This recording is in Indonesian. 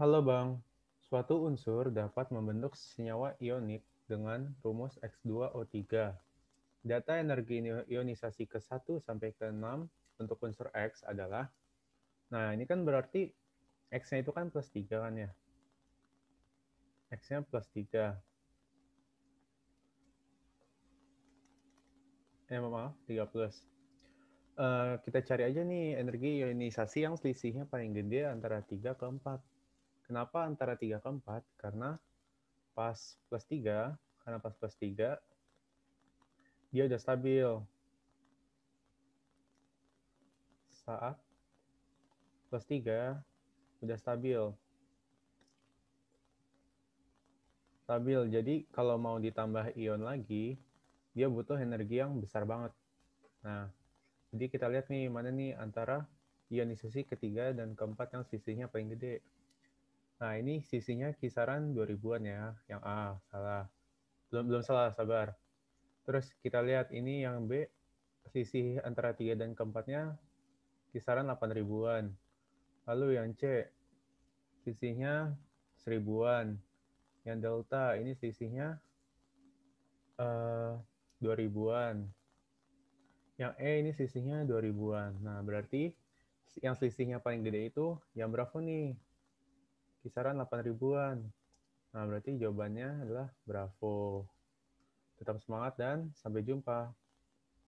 Halo Bang, suatu unsur dapat membentuk senyawa ionik dengan rumus X2O3. Data energi ionisasi ke-1 sampai ke-6 untuk unsur X adalah, nah ini kan berarti X-nya itu kan plus 3 kan ya. X-nya plus 3. Eh maaf, 3 plus. Uh, kita cari aja nih energi ionisasi yang selisihnya paling gede antara 3 ke 4. Kenapa antara 3 ke 4? Karena pas plus 3, karena pas plus 3, dia udah stabil. Saat plus 3, udah stabil. Stabil, jadi kalau mau ditambah ion lagi, dia butuh energi yang besar banget. Nah, jadi kita lihat nih, mana nih antara ionisasi ketiga dan keempat yang sisinya paling gede. Nah, ini sisinya kisaran 2000-an ya. Yang A, salah. Belum belum salah, sabar. Terus kita lihat ini yang B, sisi antara 3 dan keempatnya kisaran 8000-an. Lalu yang C, sisinya 1000-an. Yang delta ini sisinya uh, eh, 2000-an. Yang E ini sisinya 2000-an. Nah, berarti yang sisinya paling gede itu yang berapa nih? kisaran 8 ribuan. Nah, berarti jawabannya adalah bravo. Tetap semangat dan sampai jumpa.